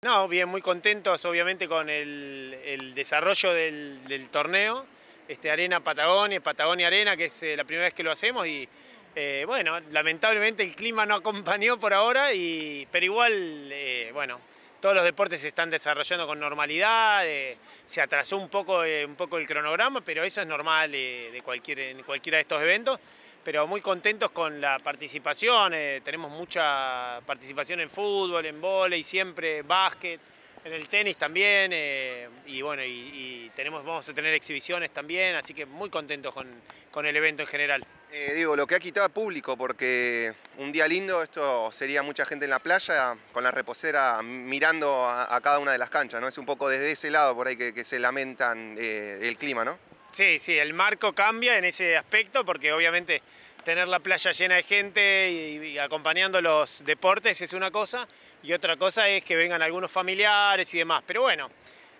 No, bien, muy contentos obviamente con el, desarrollo del, torneo. Este, Arena Patagonia, Patagonia Arena, que es eh, la primera vez que lo hacemos y eh, bueno, lamentablemente el clima no acompañó por ahora, y, pero igual, eh, bueno, todos los deportes se están desarrollando con normalidad, se atrasó un poco, un poco el cronograma, pero eso es normal de cualquier, en cualquiera de estos eventos pero muy contentos con la participación. Eh, tenemos mucha participación en fútbol, en volei, siempre, básquet, en el tenis también. Eh, y bueno, y, tenemos, vamos a tener exhibiciones también, así que muy contentos con, el evento en general. Eh, digo, lo que ha quitado público, porque un día lindo esto sería mucha gente en la playa con la reposera mirando a, cada una de las canchas, ¿no? Es un poco desde ese lado por ahí que se lamentan el clima, ¿no? Sí, sí, el marco cambia en ese aspecto porque obviamente tener la playa llena de gente y, acompañando los deportes es una cosa y otra cosa es que vengan algunos familiares y demás. Pero bueno,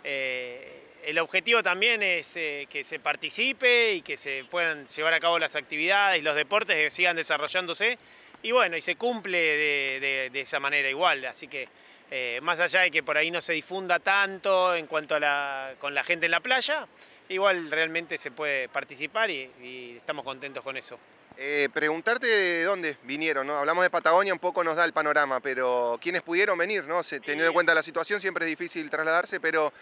eh, el objetivo también es eh, que se participe y que se puedan llevar a cabo las actividades, los deportes que sigan desarrollándose y bueno, y se cumple de, esa manera igual, así que... Eh, más allá de que por ahí no se difunda tanto en cuanto a la, con la gente en la playa, igual realmente se puede participar y, estamos contentos con eso. Eh, preguntarte de dónde vinieron, ¿no? Hablamos de Patagonia, un poco nos da el panorama, pero ¿quiénes pudieron venir, ¿no? teniendo en cuenta la situación, siempre es difícil trasladarse, pero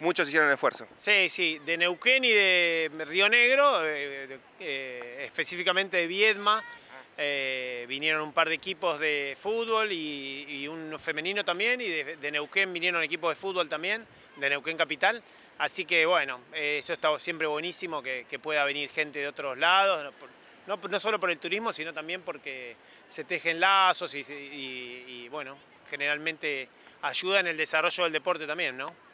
muchos hicieron el esfuerzo. Sí, sí, de Neuquén y de Río Negro, eh, eh, específicamente de Viedma, eh, vinieron un par de equipos de fútbol y, uno un femenino también, y de, Neuquén vinieron equipos de fútbol también, de Neuquén Capital. Así que bueno, eh, eso está siempre buenísimo, que, pueda venir gente de otros lados, no, no, solo por el turismo, sino también porque se tejen lazos y, y bueno, generalmente ayuda en el desarrollo del deporte también, ¿no?